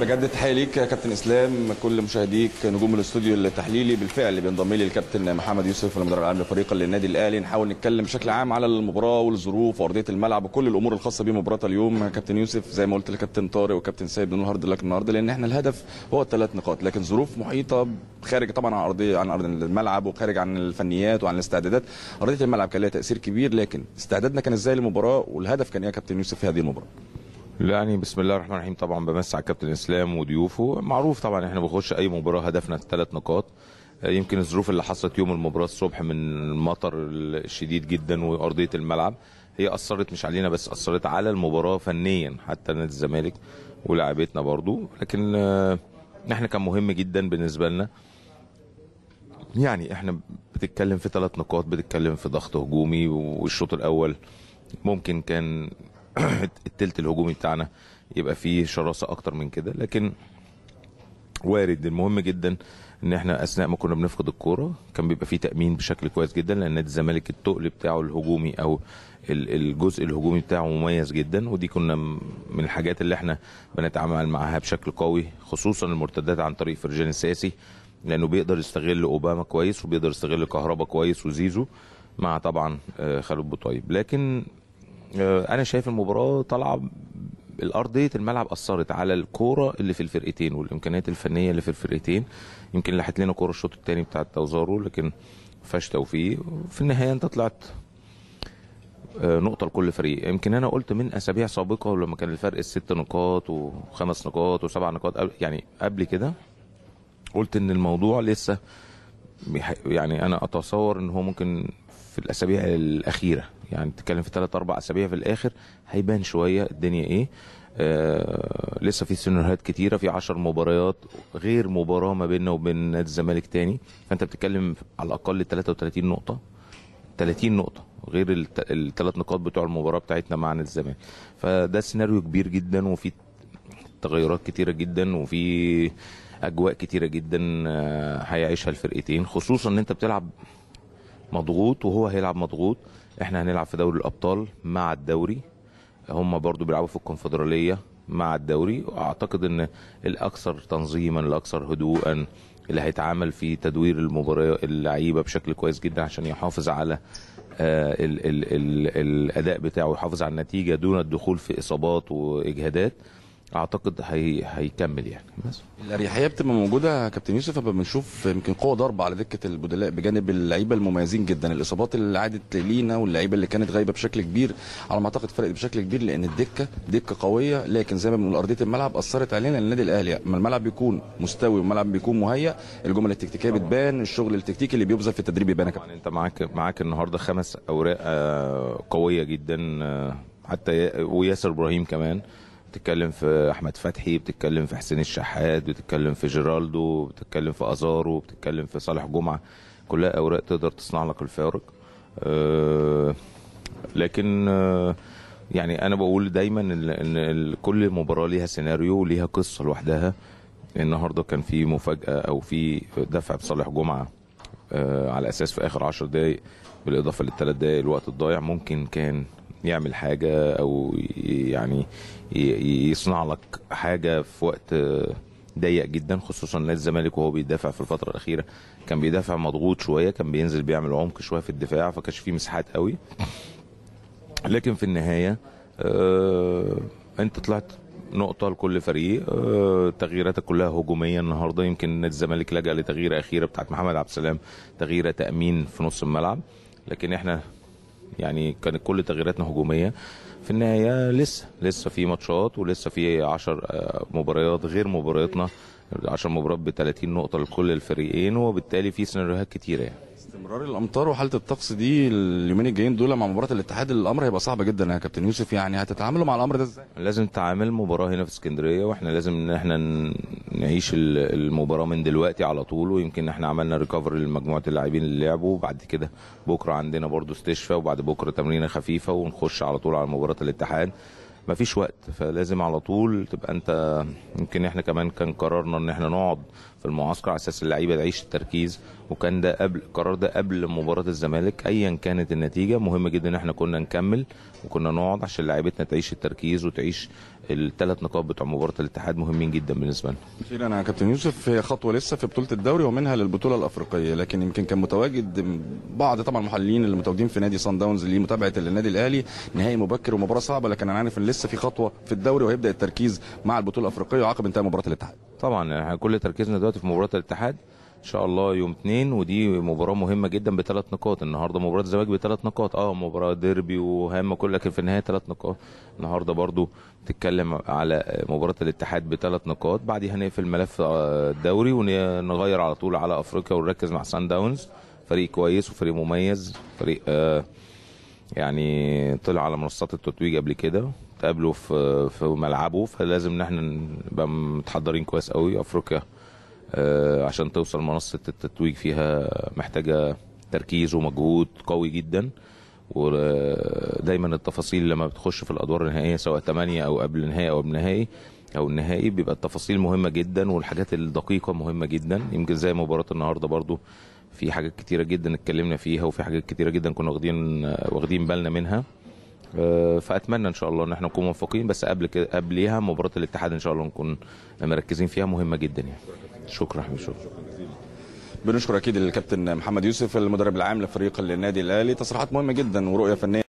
بجد تحيه ليك يا كابتن اسلام كل مشاهديك نجوم الاستوديو التحليلي بالفعل بينضم لي الكابتن محمد يوسف المدرب العام لفريق النادي الاهلي نحاول نتكلم بشكل عام على المباراه والظروف وارضيه الملعب وكل الامور الخاصه بمباراه اليوم كابتن يوسف زي ما قلت لكابتن طارق وكابتن سيد هارد لك النهارده لان احنا الهدف هو الثلاث نقاط لكن ظروف محيطه خارج طبعا عن ارضيه عن ارض الملعب وخارج عن الفنيات وعن الاستعدادات ارضيه الملعب كان لها تاثير كبير لكن استعدادنا كان ازاي للمباراه والهدف كان ايه يا كابتن يوسف في هذه المباراه لا يعني بسم الله الرحمن الرحيم طبعا بمسع على كابتن اسلام وضيوفه معروف طبعا احنا بنخش اي مباراه هدفنا الثلاث نقاط آه، يمكن الظروف اللي حصلت يوم المباراه الصبح من المطر الشديد جدا وارضيه الملعب هي اثرت مش علينا بس اثرت على المباراه فنيا حتى نادي الزمالك ولاعيبتنا برضو لكن آه، احنا كان مهم جدا بالنسبه لنا يعني احنا بتتكلم في ثلاث نقاط بتتكلم في ضغط هجومي والشوط الاول ممكن كان التلت الهجومي بتاعنا يبقى فيه شراسه اكتر من كده لكن وارد المهم جدا ان احنا اثناء ما كنا بنفقد الكوره كان بيبقى فيه تامين بشكل كويس جدا لان نادي الزمالك التقل بتاعه الهجومي او الجزء الهجومي بتاعه مميز جدا ودي كنا من الحاجات اللي احنا بنتعامل معاها بشكل قوي خصوصا المرتدات عن طريق فرجان الساسي لانه بيقدر يستغل اوباما كويس وبيقدر يستغل كهربا كويس وزيزو مع طبعا آه، خالد بوطيب لكن آه، انا شايف المباراه طالعه الارضيه الملعب اثرت على الكوره اللي في الفرقتين والامكانيات الفنيه اللي في الفرقتين يمكن لحت لنا كوره الشوط الثاني بتاع التوزارو لكن فاش توفيق في النهايه انت طلعت آه، نقطه لكل فريق يمكن انا قلت من اسابيع سابقه لما كان الفرق الست نقاط وخمس نقاط وسبع نقاط يعني قبل كده قلت ان الموضوع لسه يعني انا اتصور ان هو ممكن في الاسابيع الاخيره يعني بتتكلم في ثلاث اربع اسابيع في الاخر هيبان شويه الدنيا ايه آه لسه في سيناريوهات كتيره في 10 مباريات غير مباراه ما بيننا وبين نادي الزمالك تاني فانت بتتكلم على الاقل 33 نقطه 30 نقطه غير الثلاث نقاط بتوع المباراه بتاعتنا مع نادي الزمالك فده سيناريو كبير جدا وفي تغيرات كتيره جدا وفي اجواء كتيره جدا آه، هيعيشها الفرقتين خصوصا ان انت بتلعب مضغوط وهو هيلعب مضغوط احنا هنلعب في دوري الابطال مع الدوري هم برضو بيلعبوا في الكونفدراليه مع الدوري اعتقد ان الاكثر تنظيما الاكثر هدوءا اللي هيتعامل في تدوير المباراه اللعيبه بشكل كويس جدا عشان يحافظ على آه، الاداء بتاعه يحافظ على النتيجه دون الدخول في اصابات واجهادات اعتقد هي... هيكمل يعني بس الاريحيه بتبقى موجوده يا كابتن يوسف اما بنشوف يمكن قوه ضربه على دكه البدلاء بجانب اللعيبه المميزين جدا الاصابات اللي عادت لينا واللعيبه اللي كانت غايبه بشكل كبير على ما اعتقد فرقت بشكل كبير لان الدكه دكه قويه لكن زي ما بنقول ارضيه الملعب اثرت علينا النادي الاهلي اما الملعب بيكون مستوي والملعب بيكون مهيأ الجمل التكتيكيه بتبان الشغل التكتيكي اللي بيبذل في التدريب يبان كابتن انت معاك معاك النهارده خمس اوراق آه، قويه جدا آه، حتى وياسر ابراهيم كمان بتتكلم في احمد فتحي بتتكلم في حسين الشحات بتتكلم في جيرالدو بتتكلم في ازارو بتتكلم في صالح جمعه كلها اوراق تقدر تصنع لك الفارق آه، لكن آه، يعني انا بقول دايما ان كل مباراه ليها سيناريو وليها قصه لوحدها النهارده كان في مفاجاه او في دفع بصالح جمعه آه، على اساس في اخر 10 دقائق بالاضافه للثلاث دقائق الوقت الضايع ممكن كان يعمل حاجه او يعني يصنع لك حاجه في وقت ضيق جدا خصوصا نادي الزمالك وهو بيدافع في الفتره الاخيره كان بيدافع مضغوط شويه كان بينزل بيعمل عمق شويه في الدفاع فكانش فيه مساحات قوي لكن في النهايه آه، انت طلعت نقطه لكل فريق آه، تغييراتك كلها هجوميه النهارده يمكن نادي الزمالك لجا لتغييره اخيره بتاعت محمد عبد السلام تغييره تامين في نص الملعب لكن احنا يعني كانت كل تغييراتنا هجوميه في النهايه لسه لسه في ماتشات ولسه في 10 آه، مباريات غير مبارياتنا 10 مباريات ب 30 نقطه لكل الفريقين وبالتالي في سيناريوهات كتيره يعني استمرار الامطار وحاله الطقس دي اليومين الجايين دول مع مباراه الاتحاد الامر هيبقى صعب جدا يا كابتن يوسف يعني هتتعاملوا مع الامر ده ازاي؟ لازم نتعامل مباراه هنا في اسكندريه واحنا لازم ان احنا نعيش المباراه من دلوقتي على طول ويمكن احنا عملنا ريكفر لمجموعه اللاعبين اللي لعبوا وبعد كده بكره عندنا برضو استشفاء وبعد بكره تمرينه خفيفه ونخش على طول على مباراه الاتحاد مفيش وقت فلازم على طول تبقى انت يمكن احنا كمان كان قررنا ان احنا نقعد في المعسكر على اساس اللعيبه تعيش التركيز وكان ده قبل القرار ده قبل مباراه الزمالك ايا كانت النتيجه مهم جدا ان احنا كنا نكمل وكنا نقعد عشان لعيبتنا تعيش التركيز وتعيش الثلاث نقاط بتوع مباراه الاتحاد مهمين جدا بالنسبه لنا. انا كابتن يوسف هي خطوه لسه في بطوله الدوري ومنها للبطوله الافريقيه لكن يمكن كان متواجد بعض طبعا المحللين اللي متواجدين في نادي صن داونز لمتابعه النادي الاهلي نهائي مبكر ومباراه صعبه لكن انا عارف ان لسه في خطوه في الدوري وهيبدا التركيز مع البطوله الافريقيه وعقب انتهاء مباراه الاتحاد. طبعا احنا كل تركيزنا دلوقتي في مباراه الاتحاد ان شاء الله يوم اثنين ودي مباراه مهمه جدا بثلاث نقاط النهارده مباراه الزمالك بثلاث نقاط اه مباراه ديربي وهامه كل لكن في النهايه ثلاث نقاط النهارده برضو تتكلم على مباراه الاتحاد بثلاث نقاط بعديها هنقفل ملف آه، الدوري ونغير على طول على افريقيا ونركز مع سان داونز فريق كويس وفريق مميز فريق آه يعني طلع على منصات التتويج قبل كده تقابله في آه، في ملعبه فلازم ان احنا نبقى متحضرين كويس قوي افريقيا آه، عشان توصل منصة التتويج فيها محتاجة تركيز ومجهود قوي جدا ودايما التفاصيل لما بتخش في الادوار النهائيه سواء تمانية او قبل النهائي او قبل النهائي او النهائي بيبقى التفاصيل مهمه جدا والحاجات الدقيقه مهمه جدا يمكن زي مباراه النهارده برضو في حاجات كتيره جدا اتكلمنا فيها وفي حاجات كتيره جدا كنا واخدين واخدين بالنا منها آه، فاتمنى ان شاء الله ان احنا نكون موفقين بس قبل كده قبليها مباراه الاتحاد ان شاء الله نكون مركزين فيها مهمه جدا يعني شكرا حبيبي شكرا بنشكر اكيد الكابتن محمد يوسف المدرب العام لفريق النادي الاهلي تصريحات مهمه جدا ورؤيه فنيه